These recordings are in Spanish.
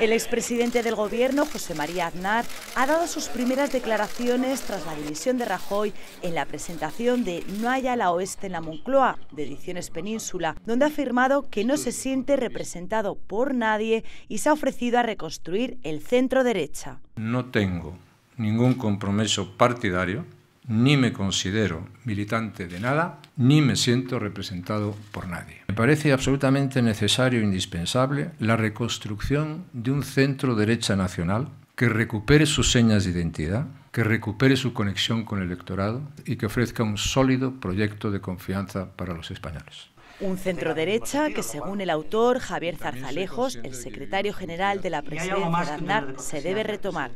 El expresidente del Gobierno, José María Aznar, ha dado sus primeras declaraciones tras la dimisión de Rajoy en la presentación de No hay la oeste en la Moncloa, de Ediciones Península, donde ha afirmado que no se siente representado por nadie y se ha ofrecido a reconstruir el centro derecha. No tengo ningún compromiso partidario ni me considero militante de nada, ni me siento representado por nadie. Me parece absolutamente necesario e indispensable la reconstrucción de un centro derecha nacional que recupere sus señas de identidad, que recupere su conexión con el electorado y que ofrezca un sólido proyecto de confianza para los españoles. Un centro derecha que, según el autor Javier Zarzalejos, el secretario general de la presidencia de se debe retomar.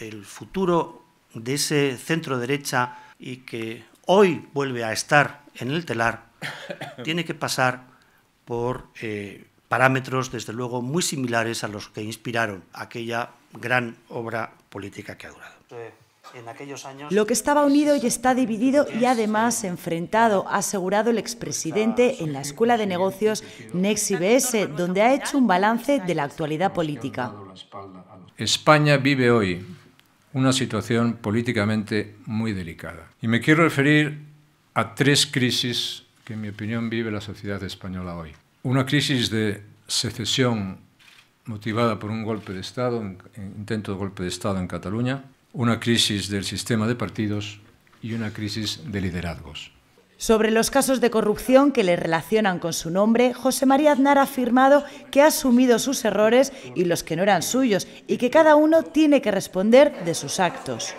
El futuro de ese centro derecha y que hoy vuelve a estar en el telar, tiene que pasar por eh, parámetros, desde luego, muy similares a los que inspiraron aquella gran obra política que ha durado. Eh, en aquellos años... Lo que estaba unido y está dividido y además enfrentado, ha asegurado el expresidente en la Escuela de Negocios NexIBS, donde ha hecho un balance de la actualidad política. España vive hoy una situación políticamente muy delicada. Y me quiero referir a tres crisis que, en mi opinión, vive la sociedad española hoy. Una crisis de secesión motivada por un golpe de Estado, intento de golpe de Estado en Cataluña, una crisis del sistema de partidos y una crisis de liderazgos. Sobre los casos de corrupción que le relacionan con su nombre, José María Aznar ha afirmado que ha asumido sus errores y los que no eran suyos y que cada uno tiene que responder de sus actos.